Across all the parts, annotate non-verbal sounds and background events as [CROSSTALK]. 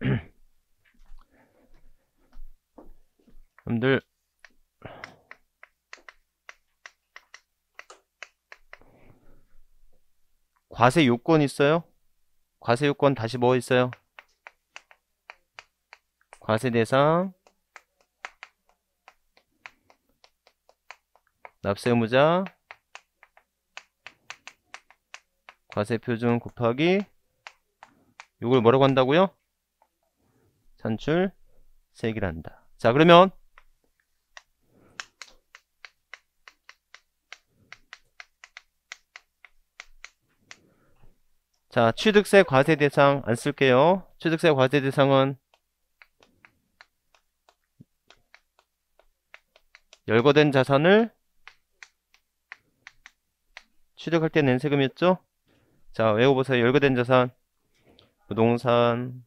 [CLEARS THROAT] 여러분들 과세 요건 있어요? 과세 요건 다시 뭐 있어요? 과세 대상 납세 의무자 과세 표준 곱하기 이걸 뭐라고 한다고요? 산출 세개를 한다. 자 그러면 자 취득세 과세 대상 안 쓸게요. 취득세 과세 대상은 열거된 자산을 취득할 때 낸 세금이었죠? 자 외워보세요. 열거된 자산 부동산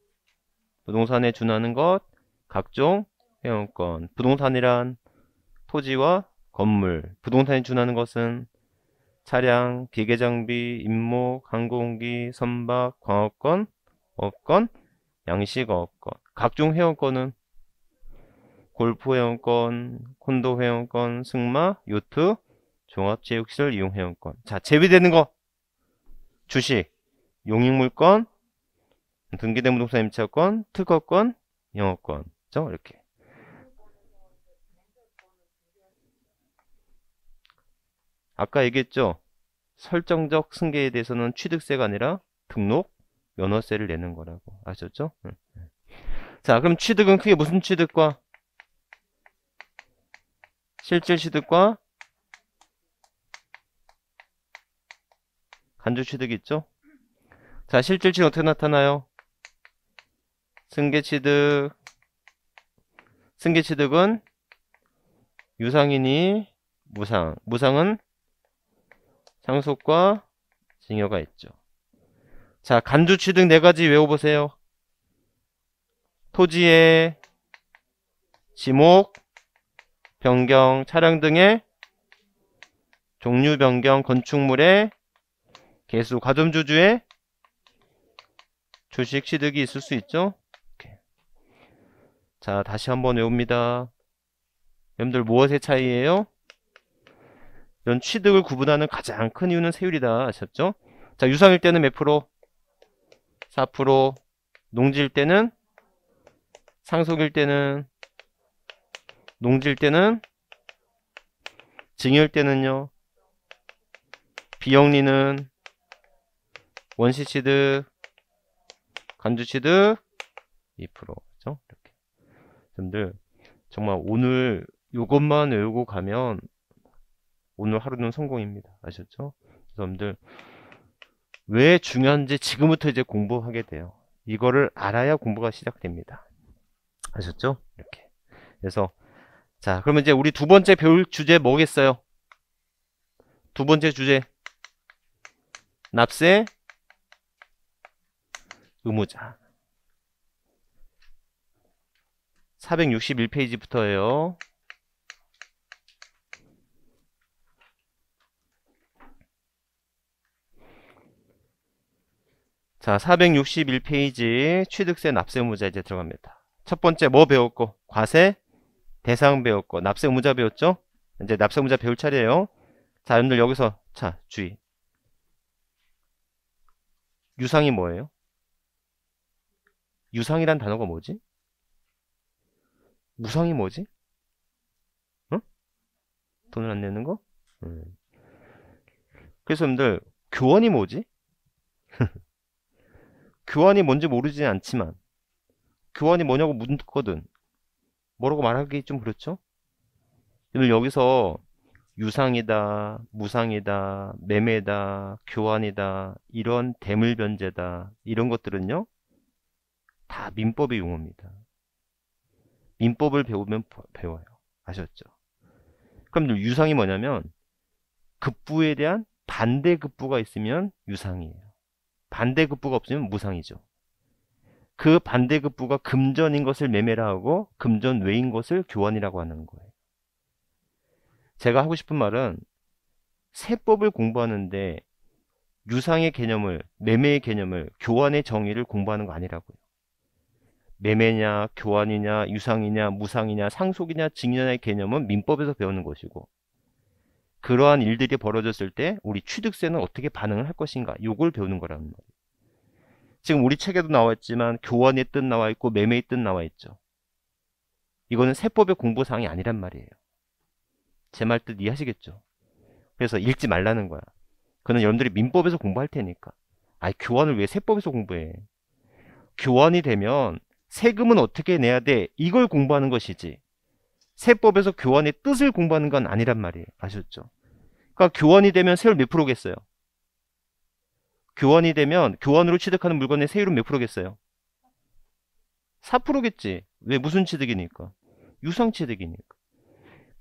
부동산에 준하는 것, 각종 회원권. 부동산이란 토지와 건물. 부동산에 준하는 것은 차량, 기계장비, 임목, 항공기, 선박, 광업권, 업권, 양식업권. 각종 회원권은 골프 회원권, 콘도 회원권, 승마, 요트, 종합체육시설 이용 회원권. 자, 제외되는 거. 주식, 용익물권, 등기된 부동산 임차권, 특허권, 영업권. 죠 이렇게. 아까 얘기했죠? 설정적 승계에 대해서는 취득세가 아니라 등록, 면허세를 내는 거라고. 아셨죠? 응. 자, 그럼 취득은 크게 무슨 취득과? 실질 취득과 간주 취득이 있죠? 자, 실질 취득 어떻게 나타나요? 승계취득 승계취득은 유상이니 무상 무상은 상속과 증여가 있죠 자 간주취득 네가지 외워보세요 토지의 지목 변경 차량 등의 종류 변경 건축물의 개수 가점주주의 주식 취득이 있을 수 있죠 자, 다시 한번 외웁니다. 여러분들 무엇의 차이예요? 이런 취득을 구분하는 가장 큰 이유는 세율이다. 아셨죠? 자, 유상일 때는 몇 프로? 4%, 농지일 때는 상속일 때는 농지일 때는 증여일 때는요. 비영리는 원시취득, 간주취득 2%. 여러분들 정말 오늘 이것만 외우고 가면 오늘 하루는 성공입니다. 아셨죠? 여러분들 왜 중요한지 지금부터 이제 공부하게 돼요. 이거를 알아야 공부가 시작됩니다. 아셨죠? 이렇게. 그래서 자, 그러면 이제 우리 두 번째 배울 주제 뭐겠어요? 두 번째 주제. 납세 의무자. 461페이지부터예요. 자, 461페이지 취득세 납세 의무자 이제 들어갑니다. 첫 번째 뭐 배웠고? 과세, 대상 배웠고, 납세 의무자 배웠죠? 이제 납세 의무자 배울 차례예요. 자, 여러분들 여기서 자, 주의. 유상이 뭐예요? 유상이란 단어가 뭐지? 무상이 뭐지? 응? 어? 돈을 안 내는 거? 음. 그래서 여러분들 교환이 뭐지? [LAUGHS] 교환이 뭔지 모르지는 않지만 교환이 뭐냐고 묻거든 뭐라고 말하기 좀 그렇죠? 오늘 여기서 유상이다, 무상이다, 매매다, 교환이다, 이런 대물변제다 이런 것들은요 다 민법의 용어입니다. 인법을 배우면 배워요. 아셨죠? 그럼 유상이 뭐냐면 급부에 대한 반대 급부가 있으면 유상이에요. 반대 급부가 없으면 무상이죠. 그 반대 급부가 금전인 것을 매매라 하고 금전 외인 것을 교환이라고 하는 거예요. 제가 하고 싶은 말은 세법을 공부하는데 유상의 개념을 매매의 개념을 교환의 정의를 공부하는 거 아니라고요. 매매냐, 교환이냐, 유상이냐, 무상이냐, 상속이냐, 증여냐의 개념은 민법에서 배우는 것이고 그러한 일들이 벌어졌을 때 우리 취득세는 어떻게 반응을 할 것인가 요걸 배우는 거라는 말이에요. 지금 우리 책에도 나와 있지만 교환의 뜻 나와 있고 매매의 뜻 나와 있죠. 이거는 세법의 공부사항이 아니란 말이에요. 제 말 뜻 이해하시겠죠? 그래서 읽지 말라는 거야. 그는 여러분들이 민법에서 공부할 테니까. 아, 교환을 왜 세법에서 공부해? 교환이 되면 세금은 어떻게 내야 돼? 이걸 공부하는 것이지. 세법에서 교환의 뜻을 공부하는 건 아니란 말이에요. 아셨죠? 그러니까 교환이 되면 세율 몇 프로겠어요? 교환이 되면 교환으로 취득하는 물건의 세율은 몇 프로겠어요? 4%겠지. 왜 무슨 취득이니까? 유상 취득이니까.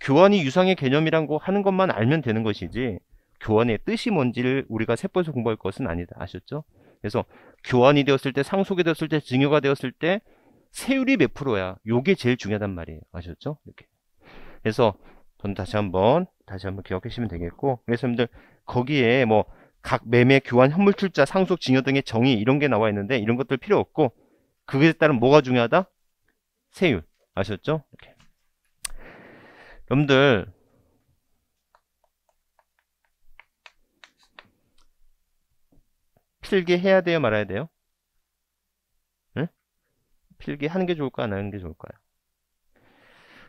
교환이 유상의 개념이라고 하는 것만 알면 되는 것이지 교환의 뜻이 뭔지를 우리가 세법에서 공부할 것은 아니다. 아셨죠? 그래서 교환이 되었을 때, 상속이 되었을 때, 증여가 되었을 때 세율이 몇 프로야? 요게 제일 중요하단 말이에요. 아셨죠? 이렇게. 그래서 저는 다시 한번 다시 한번 기억하시면 되겠고 그래서 여러분들 거기에 뭐 각 매매 교환 현물 출자 상속 증여 등의 정의 이런 게 나와 있는데 이런 것들 필요 없고 그에 따른 뭐가 중요하다? 세율 아셨죠? 이렇게. 여러분들 필기 해야 돼요 말아야 돼요? 필기 하는 게 좋을까 안 하는 게 좋을까요?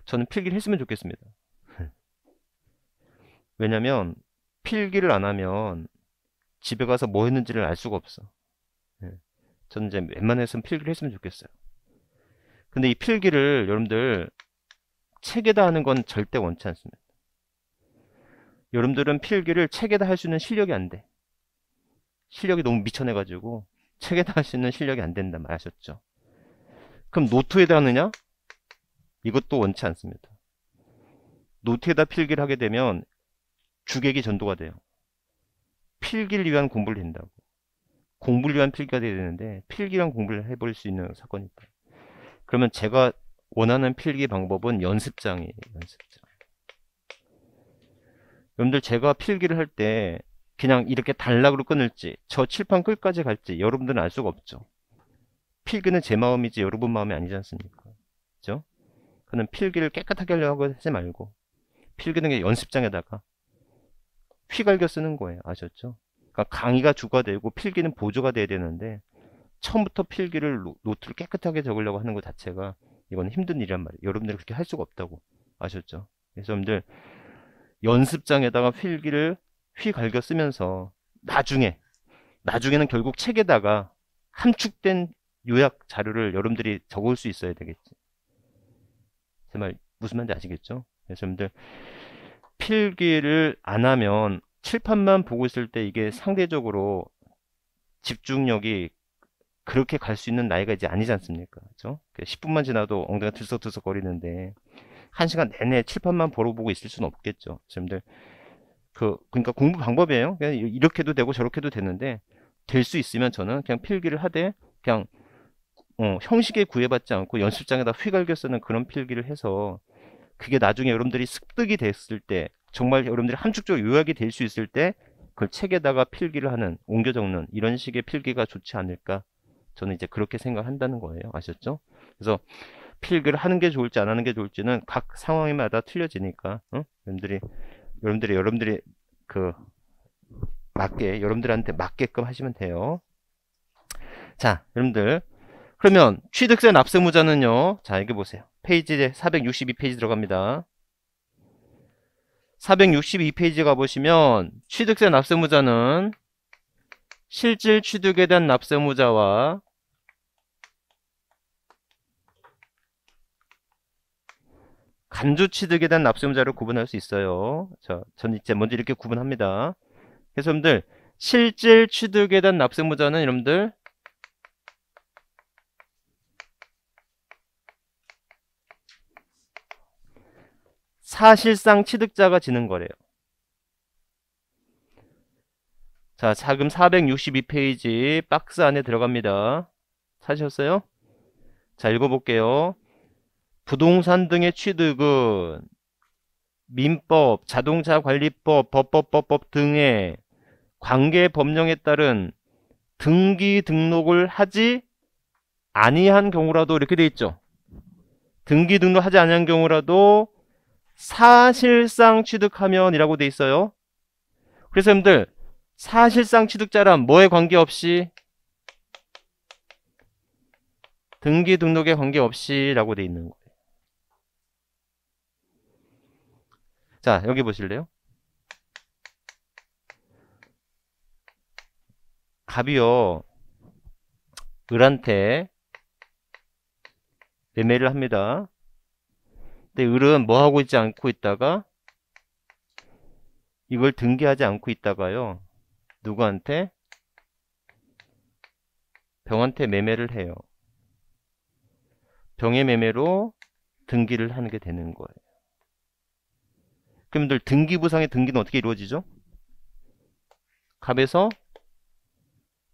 저는 필기를 했으면 좋겠습니다. [LAUGHS] 왜냐면 필기를 안 하면 집에 가서 뭐 했는지를 알 수가 없어. 예. 저는 이제 웬만해서는 필기를 했으면 좋겠어요. 근데 이 필기를 여러분들 책에다 하는 건 절대 원치 않습니다. 여러분들은 필기를 책에다 할 수 있는 실력이 안 돼. 실력이 너무 미천해가지고 책에다 할 수 있는 실력이 안 된다 말하셨죠. 그럼 노트에다 하느냐? 이것도 원치 않습니다. 노트에다 필기를 하게 되면 주객이 전도가 돼요. 필기를 위한 공부를 된다고. 공부를 위한 필기가 돼야 되는데 필기랑 공부를 해볼 수 있는 사건이니까. 그러면 제가 원하는 필기 방법은 연습장이에요. 연습장. 여러분들 제가 필기를 할 때 그냥 이렇게 달락으로 끊을지 저 칠판 끝까지 갈지 여러분들은 알 수가 없죠. 필기는 제 마음이지 여러분 마음이 아니지 않습니까? 그죠? 그는 필기를 깨끗하게 하려고 하지 말고 필기는 연습장에다가 휘갈겨 쓰는 거예요. 아셨죠? 그러니까 강의가 주가 되고 필기는 보조가 돼야 되는데 처음부터 필기를 노트를 깨끗하게 적으려고 하는 것 자체가 이건 힘든 일이란 말이에요. 여러분들이 그렇게 할 수가 없다고 아셨죠? 그래서 여러분들 연습장에다가 필기를 휘갈겨 쓰면서 나중에 나중에는 결국 책에다가 함축된 요약 자료를 여러분들이 적을 수 있어야 되겠지. 제말 무슨 말인지 아시겠죠? 그래서 여러분들 필기를 안 하면 칠판만 보고 있을 때 이게 상대적으로 집중력이 그렇게 갈 수 있는 나이가 이제 아니지 않습니까? 그죠? 10분만 그 지나도 엉덩이가 들썩들썩 거리는데, 1시간 내내 칠판만 보러 보고 있을 수는 없겠죠. 여러분들, 그, 그러니까 공부 방법이에요. 그냥 이렇게도 되고 저렇게도 되는데, 될 수 있으면 저는 그냥 필기를 하되, 그냥 어, 형식에 구애받지 않고 연습장에다 휘갈겨 쓰는 그런 필기를 해서 그게 나중에 여러분들이 습득이 됐을 때 정말 여러분들이 함축적 요약이 될 수 있을 때 그걸 책에다가 필기를 하는 옮겨 적는 이런 식의 필기가 좋지 않을까 저는 이제 그렇게 생각한다는 거예요 아셨죠 그래서 필기를 하는 게 좋을지 안 하는 게 좋을지는 각 상황마다 에 틀려지니까 어? 여러분들이 여러분들이 여러분들이 그 맞게 여러분들한테 맞게끔 하시면 돼요 자 여러분들 그러면 취득세 납세무자는요. 자, 여기 보세요. 페이지 462페이지 들어갑니다. 462페이지 가보시면 취득세 납세무자는 실질 취득에 대한 납세무자와 간주 취득에 대한 납세무자를 구분할 수 있어요. 자, 전 이제 먼저 이렇게 구분합니다. 그래서 여러분들 실질 취득에 대한 납세무자는 여러분들 사실상 취득자가 지는 거래요. 자, 자금 462페이지 박스 안에 들어갑니다. 찾으셨어요? 자, 읽어볼게요. 부동산 등의 취득은 민법, 자동차 관리법, 법법법법 등의 관계 법령에 따른 등기 등록을 하지 아니한 경우라도 이렇게 돼 있죠. 등기 등록하지 않은 경우라도 사실상 취득하면이라고 돼 있어요. 그래서 여러분들 사실상 취득자란 뭐에 관계없이 등기 등록에 관계없이 라고 돼 있는 거예요. 자 여기 보실래요? 갑이요 을한테 매매를 합니다. 근데 네, 을은 뭐 하고 있지 않고 있다가 이걸 등기하지 않고 있다가요. 누구한테? 병한테 매매를 해요. 병의 매매로 등기를 하는 게 되는 거예요. 그럼 들 등기부상의 등기는 어떻게 이루어지죠? 갑에서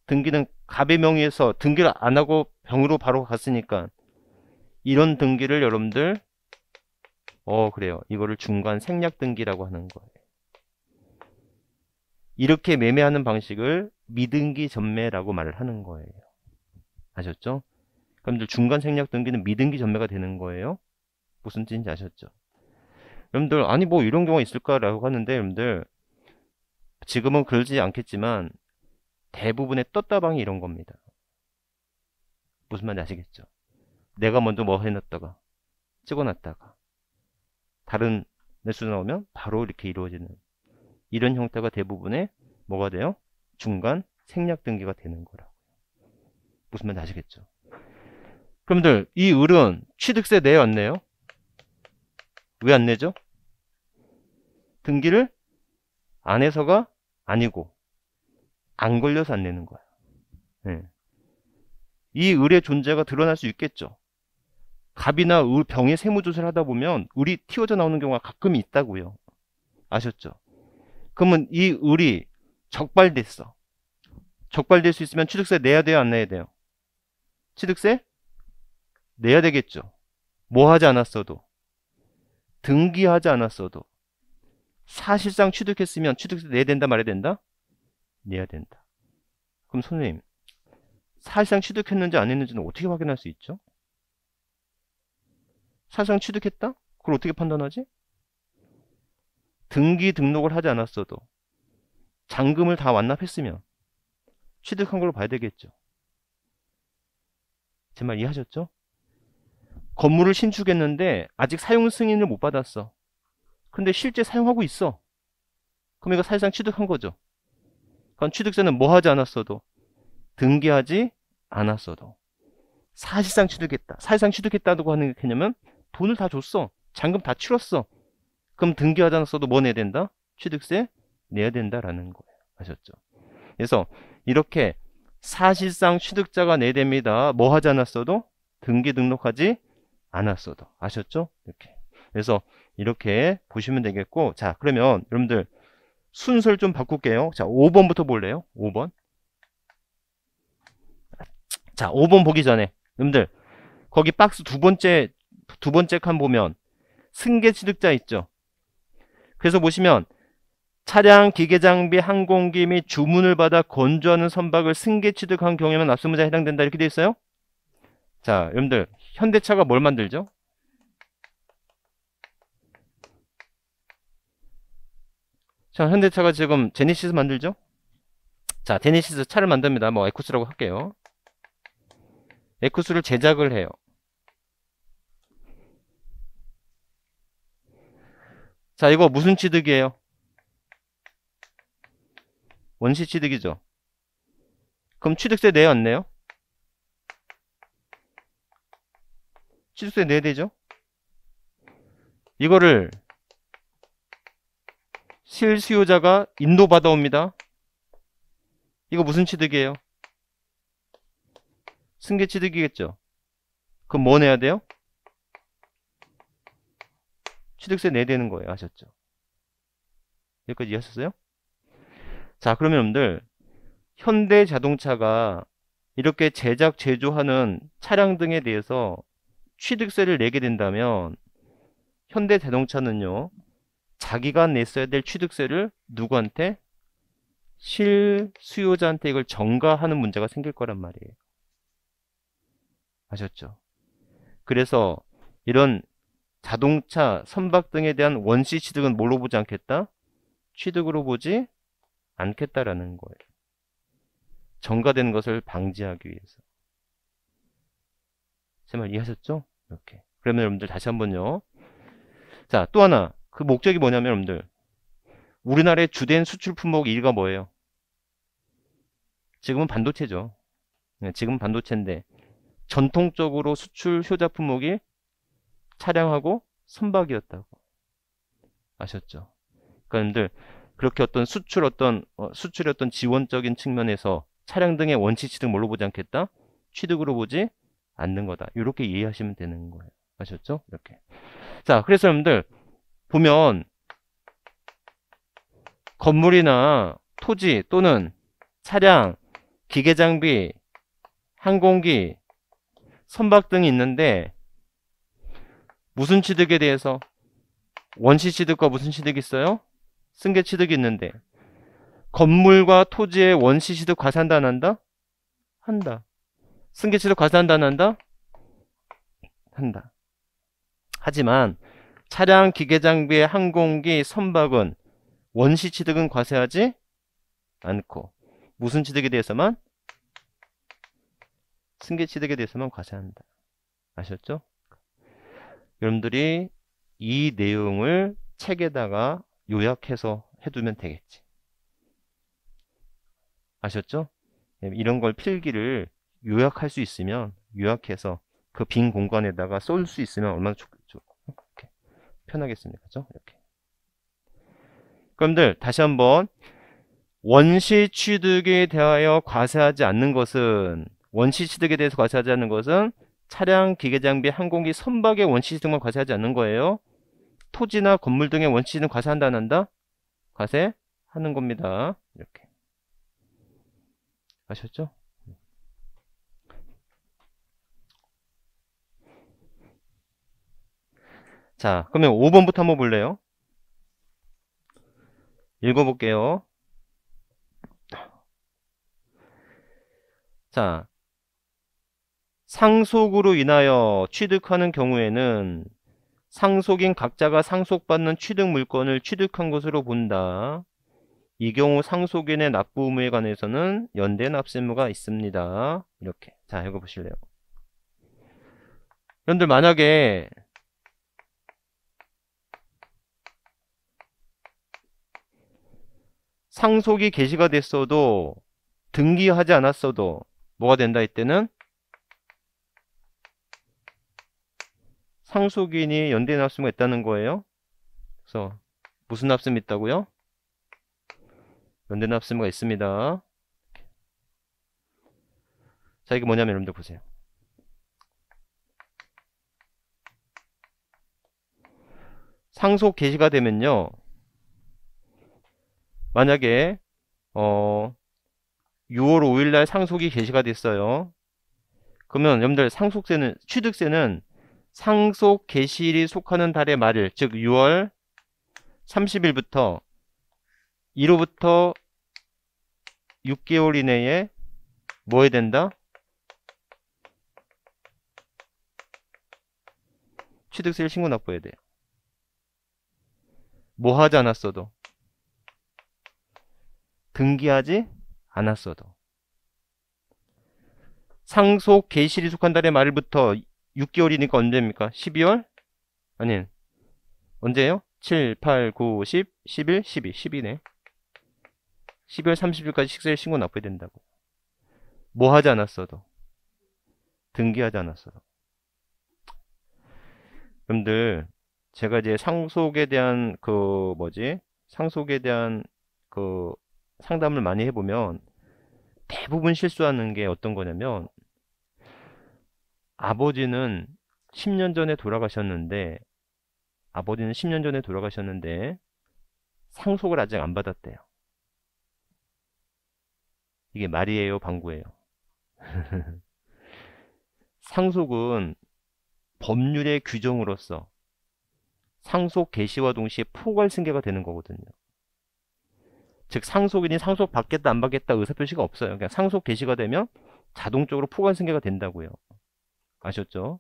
등기는 갑의 명의에서 등기를 안 하고 병으로 바로 갔으니까 이런 등기를 여러분들 어 그래요. 이거를 중간 생략 등기라고 하는 거예요. 이렇게 매매하는 방식을 미등기 전매라고 말을 하는 거예요. 아셨죠? 여러분들 중간 생략 등기는 미등기 전매가 되는 거예요. 무슨 뜻인지 아셨죠? 여러분들 아니 뭐 이런 경우가 있을까라고 하는데 여러분들 지금은 그러지 않겠지만 대부분의 떴다방이 이런 겁니다. 무슨 말인지 아시겠죠? 내가 먼저 뭐 해놨다가 찍어놨다가 다른 매수 나오면 바로 이렇게 이루어지는 이런 형태가 대부분의 뭐가 돼요? 중간 생략 등기가 되는 거라고요. 무슨 말인지 아시겠죠? 그럼들 이 을은 취득세 내요 안 내요? 왜 안 내죠? 등기를 안 해서가 아니고 안 걸려서 안 내는 거야. 네. 이 을의 존재가 드러날 수 있겠죠. 갑이나 을, 병의 세무조사를 하다 보면 을이 튀어져 나오는 경우가 가끔 있다고요. 아셨죠? 그러면 이 을이 적발됐어. 적발될 수 있으면 취득세 내야 돼요? 안 내야 돼요? 취득세? 내야 되겠죠. 뭐 하지 않았어도. 등기하지 않았어도. 사실상 취득했으면 취득세 내야 된다 말해야 된다? 내야 된다. 그럼 선생님, 사실상 취득했는지 안 했는지는 어떻게 확인할 수 있죠? 사상 취득했다? 그걸 어떻게 판단하지? 등기 등록을 하지 않았어도 잔금을 다 완납했으면 취득한 걸로 봐야 되겠죠. 제 말 이해하셨죠? 건물을 신축했는데 아직 사용 승인을 못 받았어. 근데 실제 사용하고 있어. 그럼 이거 사실상 취득한 거죠. 그건 취득세는 뭐 하지 않았어도 등기하지 않았어도 사실상 취득했다. 사실상 취득했다고 하는 게 뭐냐면 돈을 다 줬어. 잔금 다 치렀어. 그럼 등기하지 않았어도 뭐 내야 된다? 취득세 내야 된다라는 거예요. 아셨죠? 그래서 이렇게 사실상 취득자가 내됩니다. 뭐 하지 않았어도 등기 등록하지 않았어도 아셨죠? 이렇게 그래서 이렇게 보시면 되겠고 자 그러면 여러분들 순서를 좀 바꿀게요. 자 5번부터 볼래요? 5번 자 5번 보기 전에 여러분들 거기 박스 두 번째 두 번째 칸 보면 승계 취득자 있죠. 그래서 보시면 차량, 기계장비, 항공기 및 주문을 받아 건조하는 선박을 승계 취득한 경우에만 납수무자에 해당된다 이렇게 돼 있어요. 자, 여러분들 현대차가 뭘 만들죠? 자, 현대차가 지금 제네시스 만들죠? 자, 제네시스 차를 만듭니다. 뭐 에쿠스라고 할게요. 에쿠스를 제작을 해요. 자, 이거 무슨 취득이에요? 원시 취득이죠. 그럼 취득세 내야 네 안 내요? 취득세 내야 네 되죠? 이거를 실수요자가 인도받아옵니다. 이거 무슨 취득이에요? 승계 취득이겠죠? 그럼 뭐 내야 돼요? 취득세 내되는 야 거예요. 아셨죠? 여기까지 이해하셨어요? 자, 그러면 여러분들 현대 자동차가 이렇게 제작, 제조하는 차량 등에 대해서 취득세를 내게 된다면 현대 자동차는요. 자기가 냈어야 될 취득세를 누구한테? 실수요자한테 이걸 전가하는 문제가 생길 거란 말이에요. 아셨죠? 그래서 이런 자동차, 선박 등에 대한 원시 취득은 뭘로 보지 않겠다? 취득으로 보지 않겠다라는 거예요. 전가된 것을 방지하기 위해서. 제 말 이해하셨죠? 이렇게. 그러면 여러분들 다시 한번요. 자, 또 하나. 그 목적이 뭐냐면 여러분들. 우리나라의 주된 수출 품목 1위가 뭐예요? 지금은 반도체죠. 네, 지금은 반도체인데 전통적으로 수출 효자 품목이 차량하고 선박이었다고. 아셨죠? 그런데 그렇게 어떤 수출 어떤 어, 수출의 어떤 지원적인 측면에서 차량 등의 원치치 등 뭘로 보지 않겠다? 취득으로 보지 않는 거다. 이렇게 이해하시면 되는 거예요. 아셨죠? 이렇게. 자, 그래서 여러분들 보면 건물이나 토지 또는 차량, 기계 장비, 항공기, 선박 등이 있는데 무슨 취득에 대해서 원시 취득과 무슨 취득이 있어요? 승계 취득이 있는데 건물과 토지의 원시 취득 과산단 한다? 한다. 승계 취득 과산단 한다? 한다. 하지만 차량, 기계 장비의 항공기, 선박은 원시 취득은 과세하지 않고 무슨 취득에 대해서만 승계 취득에 대해서만 과세한다. 아셨죠? 여러분들이 이 내용을 책에다가 요약해서 해두면 되겠지. 아셨죠? 이런 걸 필기를 요약할 수 있으면 요약해서 그 빈 공간에다가 쏠 수 있으면 얼마나 좋, 좋, 이렇게 편하겠습니까? 그죠? 이렇게. 그럼들 다시 한번 원시 취득에 대하여 과세하지 않는 것은 원시 취득에 대해서 과세하지 않는 것은 차량, 기계장비, 항공기, 선박의 원시지 등만 과세하지 않는 거예요. 토지나 건물 등의 원시지는 과세한다 안 한다? 과세하는 겁니다. 이렇게. 아셨죠? 자, 그러면 5번부터 한번 볼래요? 읽어볼게요. 자, 상속으로 인하여 취득하는 경우에는 상속인 각자가 상속받는 취득 물건을 취득한 것으로 본다. 이 경우 상속인의 납부 의무에 관해서는 연대 납세무가 있습니다. 이렇게 자 읽어보실래요? 여러분들 만약에 상속이 개시가 됐어도 등기하지 않았어도 뭐가 된다 이때는 상속인이 연대 납세가 있다는 거예요. 그래서 무슨 납세가 있다고요? 연대 납세가 있습니다. 자 이게 뭐냐면 여러분들 보세요. 상속 개시가 되면요. 만약에 어 6월 5일날 상속이 개시가 됐어요. 그러면 여러분들 상속세는 취득세는 상속 개시일이 속하는 달의 말일 즉 6월 30일부터 1호부터 6개월 이내에 뭐 해야 된다? 취득세를 신고 납부해야 돼요. 뭐 하지 않았어도 등기하지 않았어도 상속 개시일이 속한 달의 말부터 6개월이니까 언제입니까? 12월? 아니, 언제예요? 7, 8, 9, 10, 11, 12. 12네. 12월 30일까지 식세일 신고 납부해야 된다고. 뭐 하지 않았어도. 등기하지 않았어도. 여러분들, 제가 이제 상속에 대한 그 뭐지? 상속에 대한 그 상담을 많이 해보면 대부분 실수하는 게 어떤 거냐면 아버지는 10년 전에 돌아가셨는데 아버지는 10년 전에 돌아가셨는데 상속을 아직 안 받았대요. 이게 말이에요, 방구예요. [LAUGHS] 상속은 법률의 규정으로서 상속 개시와 동시에 포괄승계가 되는 거거든요. 즉 상속인이 상속 받겠다 안 받겠다 의사표시가 없어요. 그냥 그러니까 상속 개시가 되면 자동적으로 포괄승계가 된다고요. 아셨죠?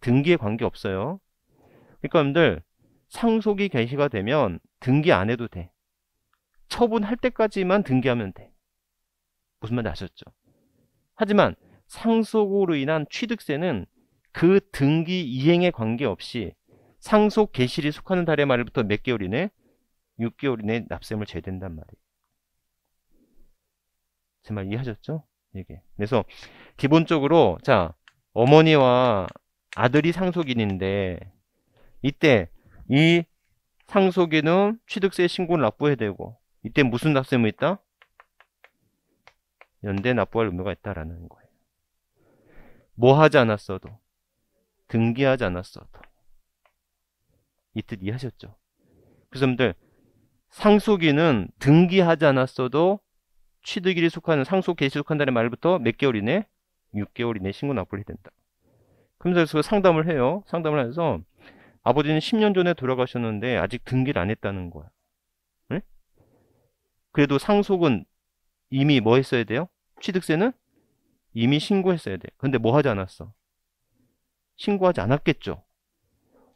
등기에 관계없어요. 그러니까 여러분들 상속이 개시가 되면 등기 안 해도 돼. 처분할 때까지만 등기하면 돼. 무슨 말인지 아셨죠? 하지만 상속으로 인한 취득세는 그 등기 이행에 관계없이 상속 개시이 속하는 달의 말부터몇 개월 이내? 6개월 이내 납세금을 제된단 말이에요. 제 말 이해하셨죠? 이게. 그래서 기본적으로 자 어머니와 아들이 상속인인데 이때 이 상속인은 취득세 신고를 납부해야 되고 이때 무슨 납세이 있다? 연대 납부할 의무가 있다라는 거예요. 뭐 하지 않았어도 등기하지 않았어도 이 뜻 이해하셨죠? 그래서 여러분들 상속인은 등기하지 않았어도 취득일이 속하는 상속 개시 속한다는 말부터 몇 개월 이네 6개월 이내 에 신고 납부를 해야 된다. 그러면서 상담을 해요. 상담을 해서 아버지는 10년 전에 돌아가셨는데 아직 등기를 안 했다는 거야. 응? 그래도 상속은 이미 뭐 했어야 돼요? 취득세는 이미 신고했어야 돼. 근데 뭐 하지 않았어? 신고하지 않았겠죠.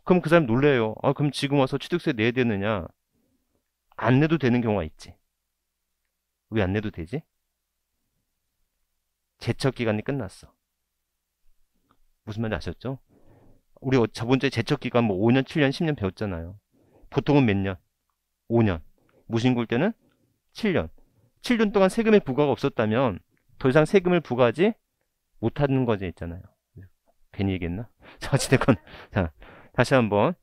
그럼 그 사람 놀래요. 아, 그럼 지금 와서 취득세 내야 되느냐? 안 내도 되는 경우가 있지. 왜 안 내도 되지? 제척 기간이 끝났어. 무슨 말인지 아셨죠? 우리 저번주에 제척 기간 뭐 5년, 7년, 10년 배웠잖아요. 보통은 몇 년? 5년. 무신고일 때는 7년. 7년 동안 세금의 부과가 없었다면 더 이상 세금을 부과하지 못하는 거지 있잖아요. 괜히 얘기했나? [LAUGHS] 자, 어찌건 자, 다시 한번.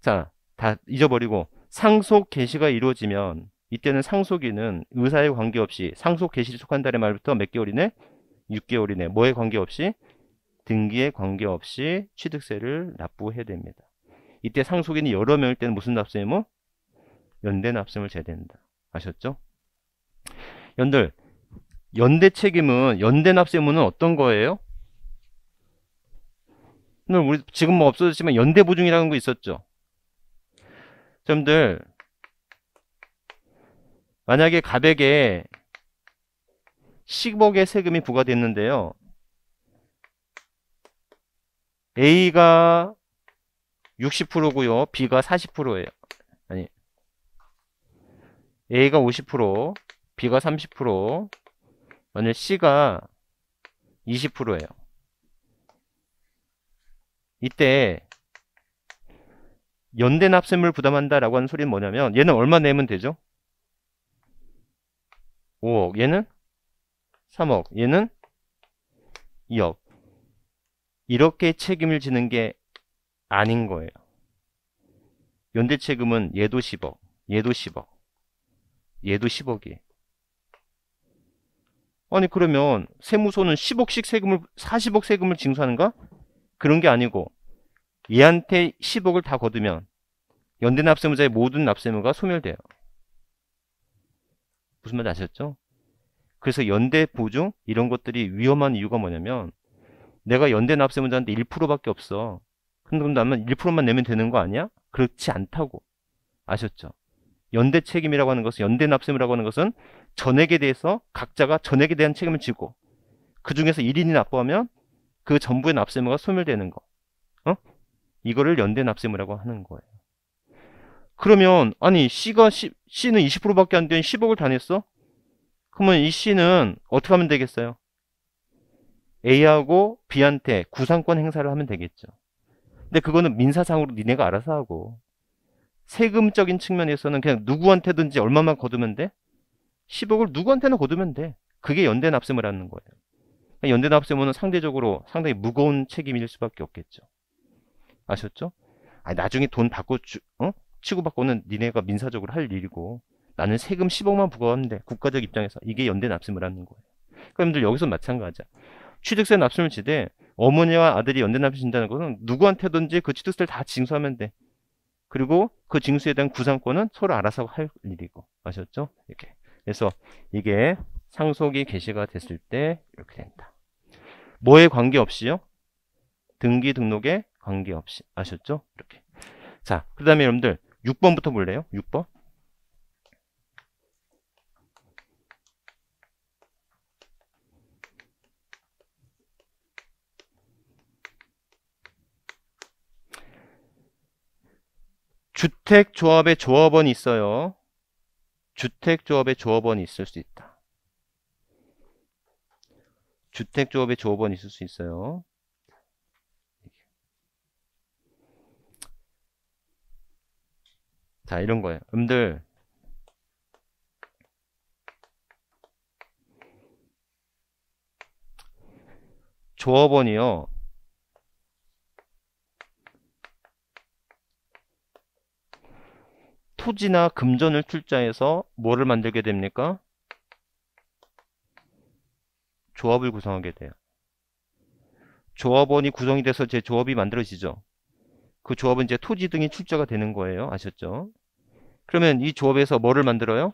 자, 다 잊어버리고 상속 개시가 이루어지면 이때는 상속인은 의사에 관계없이 상속 개시를 속한 달의 말부터 몇 개월 이내 6개월 이내 뭐에 관계없이 등기에 관계없이 취득세를 납부해야 됩니다. 이때 상속인이 여러 명일 때는 무슨 납세의무? 연대 납세를 제대한다. 아셨죠? 연들 연대 책임은 연대 납세 의무 어떤 거예요? 오늘 우리 지금 뭐 없어졌지만 연대 보증이라는 거 있었죠. 여러분들 만약에 가백에 10억의 세금이 부과됐는데요. A가 60%고요. B가 40%예요. 아니 A가 50%, B가 30%, 만약 C가 20%예요. 이때 연대 납세물 부담한다라고 하는 소리는 뭐냐면 얘는 얼마 내면 되죠? 5억. 얘는 3억 얘는 2억 이렇게 책임을 지는 게 아닌 거예요. 연대 책임은 얘도 10억 얘도 10억 얘도 10억이에요. 아니 그러면 세무소는 10억씩 세금을 40억 세금을 징수하는가? 그런 게 아니고 얘한테 10억을 다 거두면 연대 납세무자의 모든 납세무가 소멸돼요. 무슨 말인지 아셨죠? 그래서 연대 보증 이런 것들이 위험한 이유가 뭐냐면 내가 연대 납세문제한테 1%밖에 없어. 그럼 나면 1%만 내면 되는 거 아니야? 그렇지 않다고. 아셨죠? 연대 책임이라고 하는 것은 연대 납세라고 하는 것은 전액에 대해서 각자가 전액에 대한 책임을 지고 그 중에서 1인이 납부하면 그 전부의 납세무가 소멸되는 거. 어? 이거를 연대 납세무라고 하는 거예요. 그러면 아니 C가 1 C는 20%밖에 안 되는 10억을 다 냈어? 그러면 이씨는 어떻게 하면 되겠어요? A하고 B한테 구상권 행사를 하면 되겠죠. 근데 그거는 민사상으로 니네가 알아서 하고 세금적인 측면에서는 그냥 누구한테든지 얼마만 거두면 돼? 10억을 누구한테나 거두면 돼. 그게 연대 납세을 하는 거예요. 그러니까 연대 납세문은 상대적으로 상당히 무거운 책임일 수밖에 없겠죠. 아셨죠? 아니, 나중에 돈 받고 주, 어? 치고받고는 니네가 민사적으로 할 일이고 나는 세금 10억만 부과하는데 국가적 입장에서 이게 연대 납세을 하는 거예요. 그럼들 여기서 마찬가지야. 취득세 납세물 지대 어머니와 아들이 연대 납세진다는 것은 누구한테든지 그 취득세를 다 징수하면 돼. 그리고 그 징수에 대한 구상권은 서로 알아서 할 일이고 아셨죠? 이렇게 그래서 이게 상속이 개시가 됐을 때 이렇게 된다. 뭐에 관계없이요? 등기 등록에 관계없이 아셨죠? 이렇게 자그 다음에 여러분들 6번부터 볼래요? 6번 주택조합의 조합원이 있어요. 주택조합의 조합원이 있을 수 있다. 주택조합의 조합원이 있을 수 있어요. 자 이런 거예요. 음들 조합원이요. 토지나 금전을 출자해서 뭐를 만들게 됩니까? 조합을 구성하게 돼요. 조합원이 구성이 돼서 제 조합이 만들어지죠. 그 조합은 이제 토지 등이 출자가 되는 거예요. 아셨죠? 그러면 이 조합에서 뭐를 만들어요?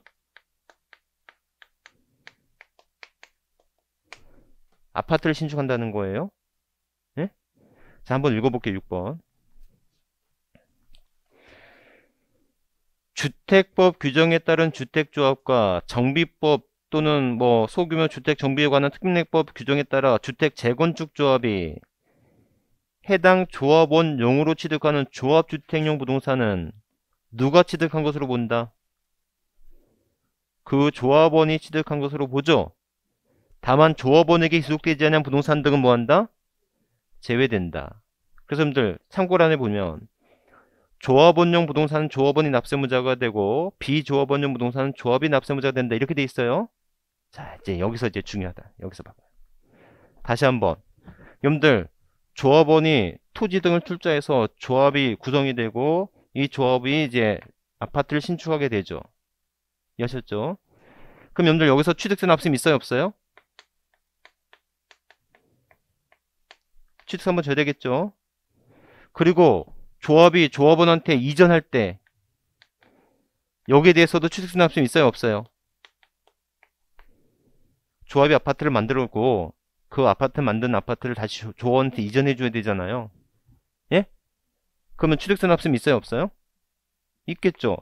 아파트를 신축한다는 거예요. 네? 자, 한번 읽어볼게요. 6번. 주택법 규정에 따른 주택조합과 정비법 또는 뭐 소규모 주택 정비에 관한 특례법 규정에 따라 주택 재건축 조합이 해당 조합원 용으로 취득하는 조합주택용 부동산은 누가 취득한 것으로 본다? 그 조합원이 취득한 것으로 보죠. 다만 조합원에게 기속되지 않은 부동산 등은 뭐한다? 제외된다. 그래서 여러분들 참고란에 보면 조합원용 부동산은 조합원이 납세무자가 되고 비조합원용 부동산은 조합이 납세무자가 된다. 이렇게 돼 있어요. 자, 이제 여기서 이제 중요하다. 여기서 봐봐요. 다시 한번. 여러분들 조합원이 토지 등을 출자해서 조합이 구성이 되고 이 조합이 이제 아파트를 신축하게 되죠. 이하셨죠 그럼 여러분들 여기서 취득세 납세임 있어요? 없어요? 취득세 한번 줘야 되겠죠? 그리고 조합이 조합원한테 이전할 때 여기에 대해서도 취득세납세는 있어요 없어요? 조합이 아파트를 만들었고 그 아파트 만든 아파트를 다시 조원한테 이전해 줘야 되잖아요 예? 그러면 취득세납세는 있어요 없어요? 있겠죠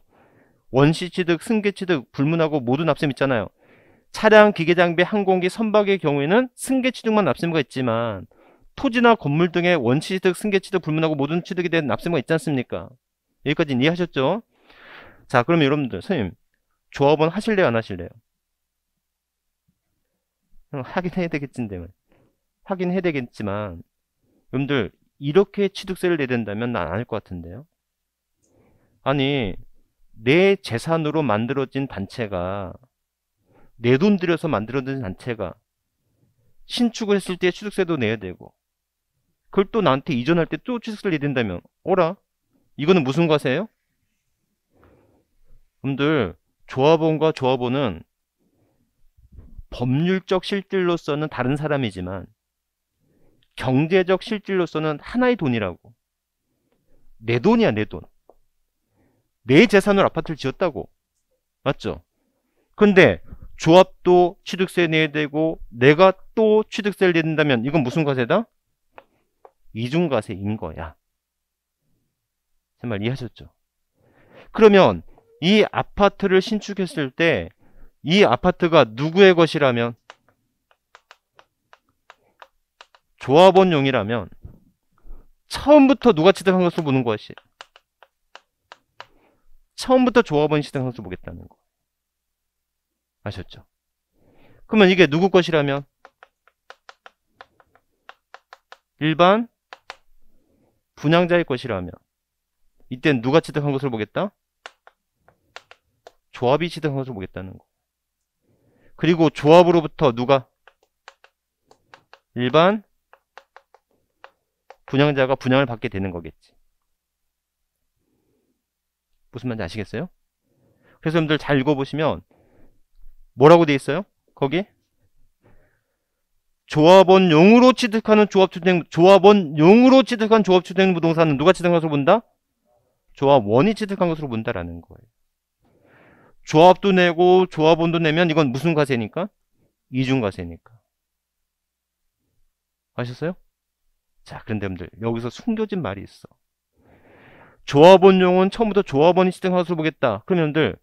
원시취득, 승계취득, 불문하고 모두 납셈 있잖아요 차량, 기계장비, 항공기, 선박의 경우에는 승계취득만 납셈가 있지만 토지나 건물 등의 원취득, 승계취득, 불문하고 모든 취득에 대한 납세가 있지 않습니까? 여기까지 이해하셨죠? 자, 그럼 여러분들, 선생님, 조합원 하실래요? 안 하실래요? 확인 어, 해야 되겠지만, 하긴 해야 되겠지만, 여러분들, 이렇게 취득세를 내야 된다면 난 안 할 것 같은데요? 아니, 내 재산으로 만들어진 단체가, 내 돈 들여서 만들어진 단체가, 신축을 했을 때 취득세도 내야 되고, 그걸 또 나한테 이전할 때 또취득세를내야 된다면 어라? 이거는 무슨 과세예요? 여러분들 조합원과 조합원은 법률적 실질로서는 다른 사람이지만 경제적 실질로서는 하나의 돈이라고 내 돈이야 내 돈. 내 재산으로 아파트를 지었다고. 맞죠? 근데 조합도 취득세 내야 되고 내가 또 취득세를 내야 된다면 이건 무슨 과세다? 이중과세인 거야. 제말 이해하셨죠? 그러면 이 아파트를 신축했을 때 이 아파트가 누구의 것이라면 조합원용이라면 처음부터 누가 취득한 것을 보는 것이 처음부터 조합원 취득한 것을 보겠다는 거 아셨죠? 그러면 이게 누구 것이라면 일반 분양자의 것이라면 이땐 누가 취득한 것을 보겠다? 조합이 취득한 것을 보겠다는 거. 그리고 조합으로부터 누가 일반 분양자가 분양을 받게 되는 거겠지. 무슨 말인지 아시겠어요? 그래서 여러분들 잘 읽어보시면 뭐라고 돼 있어요? 거기 조합원용으로 취득하는 조합주택 조합원용으로 취득한 조합주택 부동산은 누가 취득한 것으로 본다? 조합원이 취득한 것으로 본다라는 거예요. 조합도 내고 조합원도 내면 이건 무슨 과세니까? 이중과세니까. 아셨어요? 자, 그런데 여러분들 여기서 숨겨진 말이 있어. 조합원용은 처음부터 조합원이 취득한 것으로 보겠다. 그러면 여러분들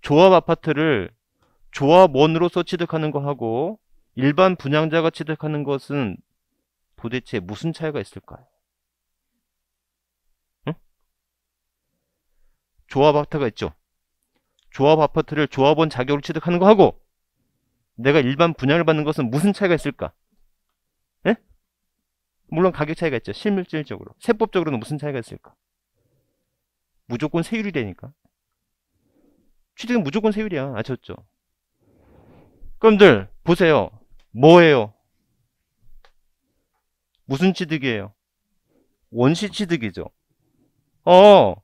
조합 아파트를 조합원으로서 취득하는 거하고 일반 분양자가 취득하는 것은 도대체 무슨 차이가 있을까요? 응? 조합 아파트가 있죠. 조합 아파트를 조합원 자격으로 취득하는 거 하고 내가 일반 분양을 받는 것은 무슨 차이가 있을까? 예? 물론 가격 차이가 있죠. 실물질적으로. 세법적으로는 무슨 차이가 있을까? 무조건 세율이 되니까. 취득은 무조건 세율이야. 아셨죠? 그럼들 보세요. 뭐예요? 무슨 취득이에요? 원시 취득이죠. 어,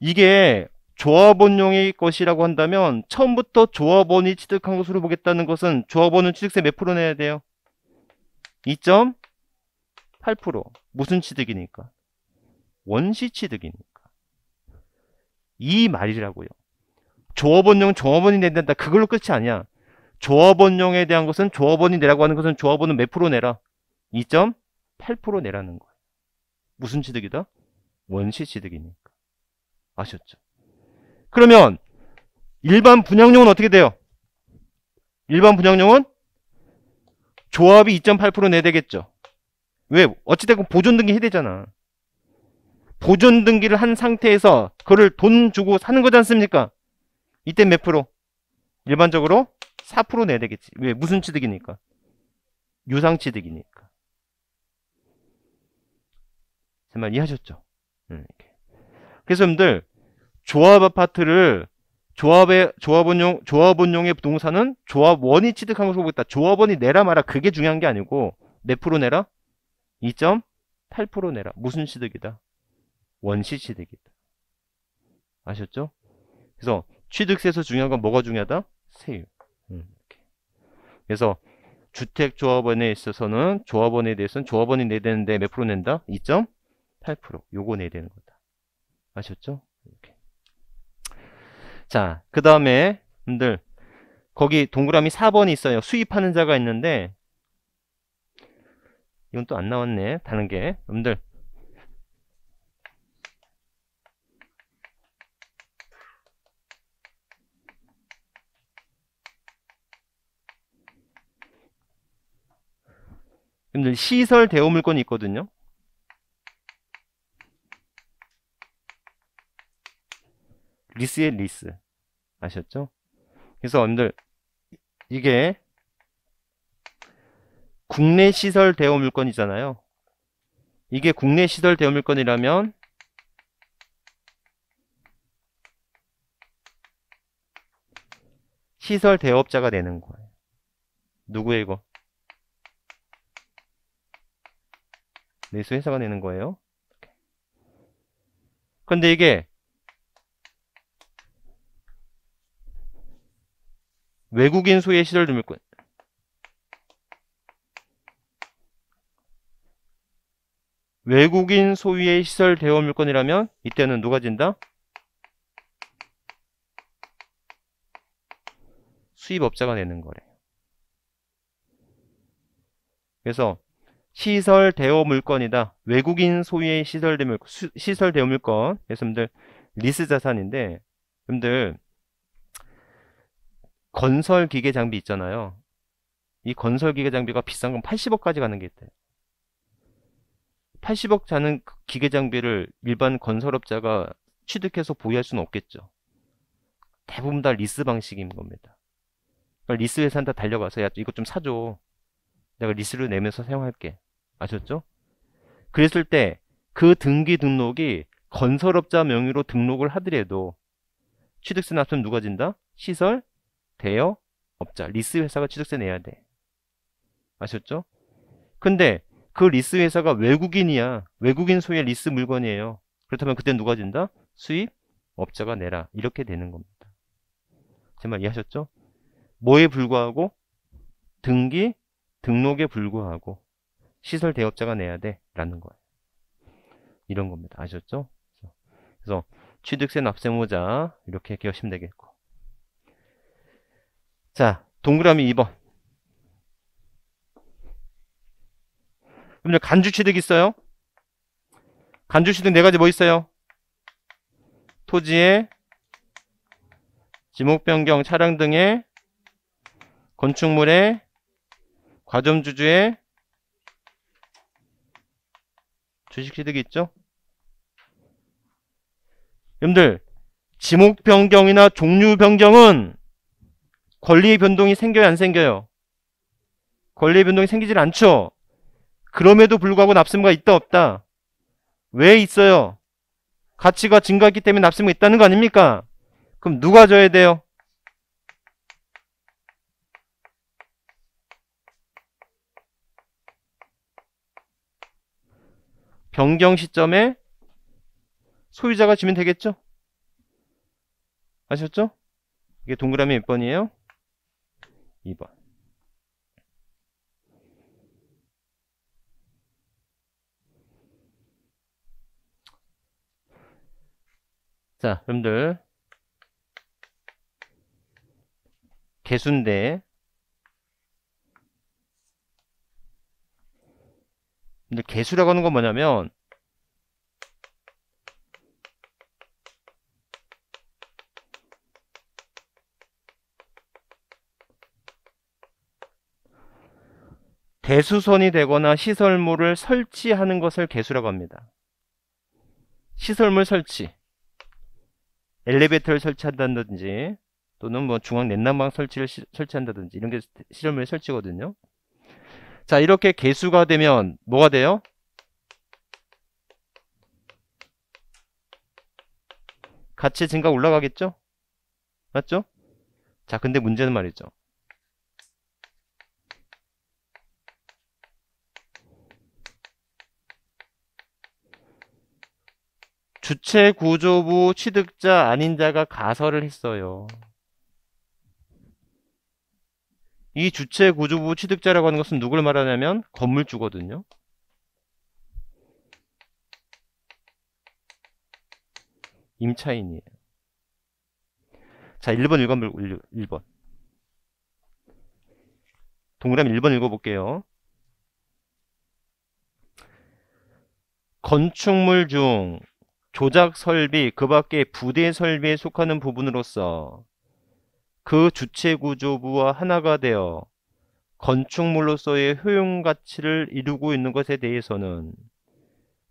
이게 조합원용의 것이라고 한다면 처음부터 조합원이 취득한 것으로 보겠다는 것은 조합원은 취득세 몇 프로 내야 돼요? 2.8% 무슨 취득이니까? 원시 취득이니까 이 말이라고요 조합원용 조합원이 낸다 그걸로 끝이 아니야 조합원용에 대한 것은 조합원이 내라고 하는 것은 조합원은 몇 프로 내라? 2.8% 내라는 거예요. 무슨 취득이다? 원시 취득이니까. 아셨죠? 그러면 일반 분양용은 어떻게 돼요? 일반 분양용은 조합이 2.8% 내되겠죠. 왜? 어찌됐건 보존등기 해야 되잖아. 보존등기를 한 상태에서 그를 돈 주고 사는 거지 않습니까? 이때 몇 프로? 일반적으로 4% 내야 되겠지. 왜? 무슨 취득이니까? 유상 취득이니까. 제말 이해하셨죠? 네, 이렇게. 그래서 여러분들 조합 아파트를 조합의 조합원용 조합원용의 부동산은 조합원이 취득한 것으로 보겠다. 조합원이 내라 마라 그게 중요한 게 아니고 몇 프로 내라? 2.8% 내라. 무슨 취득이다? 원시 취득이다. 아셨죠? 그래서 취득세에서 중요한 건 뭐가 중요하다? 세율. 음, 그래서 주택조합원에 있어서는 조합원에 대해서는 조합원이 내되는데 몇 프로 낸다? 2.8% 요거 내되는 거다. 아셨죠? 이렇게. 자, 그 다음에 분들 거기 동그라미 4번이 있어요. 수입하는 자가 있는데 이건 또 안 나왔네. 다른 게. 여러분들 여러분들 시설 대우 물건이 있거든요. 리스의 리스. 아셨죠? 그래서 여러분들 이게 국내 시설 대우 물건이잖아요. 이게 국내 시설 대우 물건이라면 시설 대업자가 되는 거예요. 누구의 이거? 내수 회사가 내는 거예요. 근데 이게 외국인 소유의 시설 점유권 외국인 소유의 시설 대여 물권이라면 이때는 누가 진다? 수입업자가 내는 거래요. 그래서 시설 대여 물건이다. 외국인 소유의 시설 대여 물건, 수, 시설 대여 물건. 여러분들 리스 자산인데 여러분들 건설 기계 장비 있잖아요. 이 건설 기계 장비가 비싼 건 80억까지 가는 게있대 80억 자는 그 기계 장비를 일반 건설업자가 취득해서 보유할 수는 없겠죠. 대부분 다 리스 방식인 겁니다. 그러니까 리스 회사한테 달려가서 야 이것 좀 사줘. 내가 리스를 내면서 사용할게. 아셨죠? 그랬을 때 그 등기 등록이 건설업자 명의로 등록을 하더라도 취득세 납품 누가 진다? 시설, 대여, 업자, 리스 회사가 취득세 내야 돼. 아셨죠? 근데 그 리스 회사가 외국인이야. 외국인 소유의 리스 물건이에요. 그렇다면 그때 누가 진다? 수입, 업자가 내라. 이렇게 되는 겁니다. 제말 이해하셨죠? 뭐에 불구하고 등기, 등록에 불구하고 시설 대업자가 내야 돼 라는 거예요. 이런 겁니다. 아셨죠? 그래서 취득세 납세모자 이렇게 기억하시면 되겠고 자 동그라미 2번 그럼 간주취득 있어요? 간주취득 네 가지 뭐 있어요? 토지에 지목 변경 차량 등의 건축물에 과점주주의 주식취득이 있죠? 여러분들 지목 변경이나 종류 변경은 권리의 변동이 생겨요 안 생겨요? 권리의 변동이 생기질 않죠? 그럼에도 불구하고 납세무가 있다 없다? 왜 있어요? 가치가 증가했기 때문에 납세무가 있다는 거 아닙니까? 그럼 누가 져야 돼요? 변경 시점에 소유자가 주면 되겠죠? 아셨죠? 이게 동그라미 몇 번이에요? 2번. 자, 여러분들 개수인데 근데 개수라고 하는 건 뭐냐면 대수선이 되거나 시설물을 설치하는 것을 개수라고 합니다. 시설물 설치 엘리베이터를 설치한다든지 또는 뭐 중앙 냉난방 설치를 시, 설치한다든지 이런 게 시설물 설치거든요. 자 이렇게 개수가 되면 뭐가 돼요? 같이 증가 올라가겠죠? 맞죠? 자 근데 문제는 말이죠 주체 구조부 취득자 아닌 자가 가설을 했어요 이 주체 구조부 취득자라고 하는 것은 누굴 말하냐면 건물주거든요. 임차인이에요. 자, 1번, 읽어볼게요. 1번. 동그라미 1번 읽어볼게요. 건축물 중 조작 설비, 그 밖에 부대 설비에 속하는 부분으로서 그 주체 구조부와 하나가 되어 건축물로서의 효용 가치를 이루고 있는 것에 대해서는